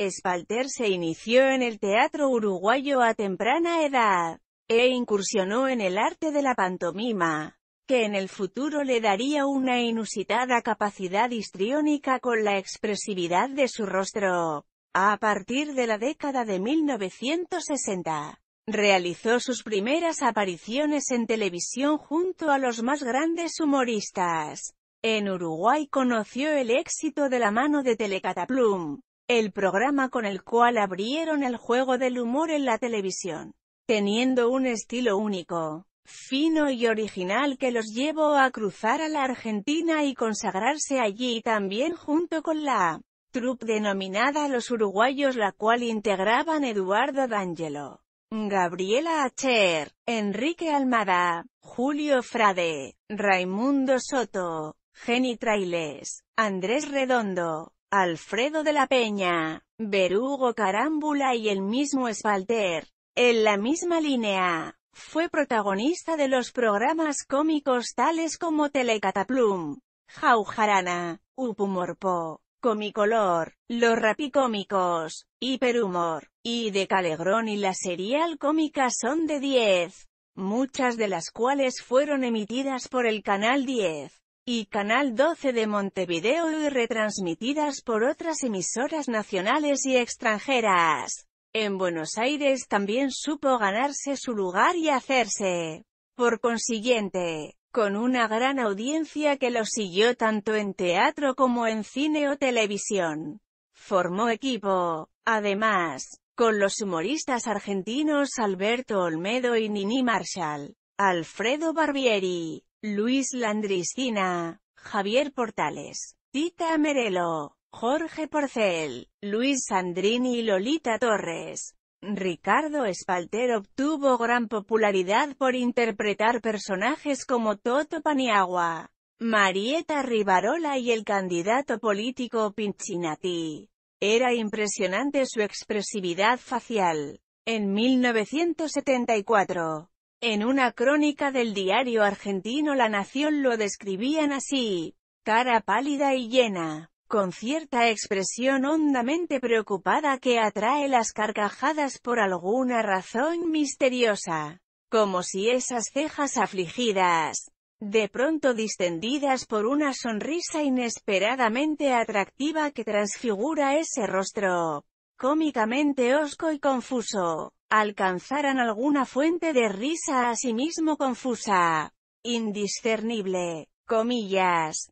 Spalter se inició en el teatro uruguayo a temprana edad, e incursionó en el arte de la pantomima, que en el futuro le daría una inusitada capacidad histriónica con la expresividad de su rostro. A partir de la década de 1960, realizó sus primeras apariciones en televisión junto a los más grandes humoristas. En Uruguay conoció el éxito de la mano de Telecataplum, el programa con el cual abrieron el juego del humor en la televisión, teniendo un estilo único, fino y original que los llevó a cruzar a la Argentina y consagrarse allí también junto con la troupe denominada Los Uruguayos la cual integraban Eduardo D'Angelo, Gabriela Acher, Enrique Almada, Julio Frade, Raimundo Soto, Jenny Trailes, Andrés Redondo, Alfredo de la Peña, Berugo Carámbula y el mismo Spalter, en la misma línea, fue protagonista de los programas cómicos tales como Telecataplum, Jaujarana, Upumorpo, Comicolor, Los Rapicómicos, Hiperhumor, y de Calegrón y la serial cómica son de 10, muchas de las cuales fueron emitidas por el Canal 10 y Canal 12 de Montevideo y retransmitidas por otras emisoras nacionales y extranjeras. En Buenos Aires también supo ganarse su lugar y hacerse, por consiguiente, con una gran audiencia que lo siguió tanto en teatro como en cine o televisión. Formó equipo, además, con los humoristas argentinos Alberto Olmedo y Nini Marshall, Alfredo Barbieri, Luis Landristina, Javier Portales, Tita Merelo, Jorge Porcel, Luis Sandrini y Lolita Torres. Ricardo Espalter obtuvo gran popularidad por interpretar personajes como Toto Paniagua, Marieta Rivarola y el candidato político Pinchinati. Era impresionante su expresividad facial. En 1974, en una crónica del diario argentino La Nación lo describían así, cara pálida y llena, con cierta expresión hondamente preocupada que atrae las carcajadas por alguna razón misteriosa, como si esas cejas afligidas, de pronto distendidas por una sonrisa inesperadamente atractiva que transfigura ese rostro, cómicamente osco y confuso, alcanzaran alguna fuente de risa a sí mismo confusa, indiscernible, comillas,